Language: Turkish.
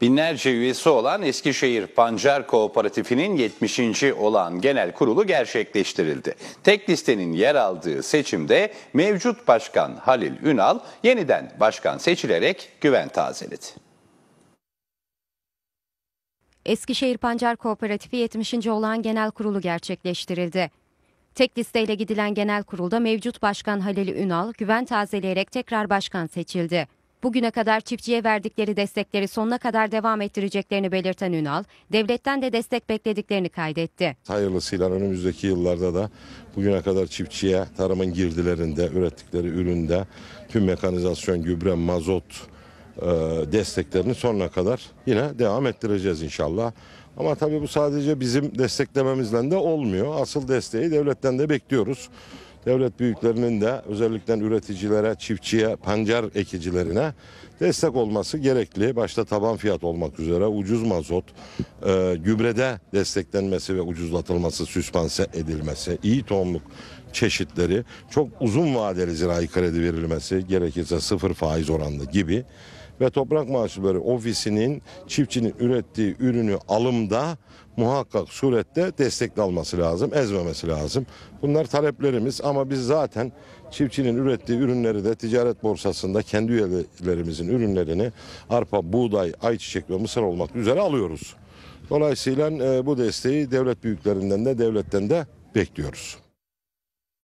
binlerce üyesi olan Eskişehir Pancar Kooperatifi'nin 70. olan genel kurulu gerçekleştirildi. Tek listenin yer aldığı seçimde mevcut başkan Halil Ünal yeniden başkan seçilerek güven tazeledi. Eskişehir Pancar Kooperatifi 70. olan genel kurulu gerçekleştirildi. Tek listeyle gidilen genel kurulda mevcut başkan Halil Ünal güven tazeleyerek tekrar başkan seçildi bugüne kadar çiftçiye verdikleri destekleri sonuna kadar devam ettireceklerini belirten Ünal, devletten de destek beklediklerini kaydetti. Hayırlısıyla önümüzdeki yıllarda da bugüne kadar çiftçiye tarımın girdilerinde, ürettikleri üründe tüm mekanizasyon, gübre, mazot e, desteklerini sonuna kadar yine devam ettireceğiz inşallah. Ama tabii bu sadece bizim desteklememizle de olmuyor. Asıl desteği devletten de bekliyoruz devlet büyüklerinin de özellikle üreticilere, çiftçiye, pancar ekicilerine destek olması gerekli. Başta taban fiyat olmak üzere ucuz mazot, e, gübrede desteklenmesi ve ucuzlatılması, süspanse edilmesi, iyi tohumluk çeşitleri, çok uzun vadeli zirai kredi verilmesi, gerekirse sıfır faiz oranlı gibi ve Toprak Mahsulleri Ofisi'nin çiftçinin ürettiği ürünü alımda muhakkak surette destekli alması lazım, ezmemesi lazım. Bunlar taleplerimiz ama biz zaten çiftçinin ürettiği ürünleri de ticaret borsasında kendi üyelerimizin ürünlerini arpa, buğday, ayçiçek ve mısır olmak üzere alıyoruz. Dolayısıyla e, bu desteği devlet büyüklerinden de devletten de bekliyoruz.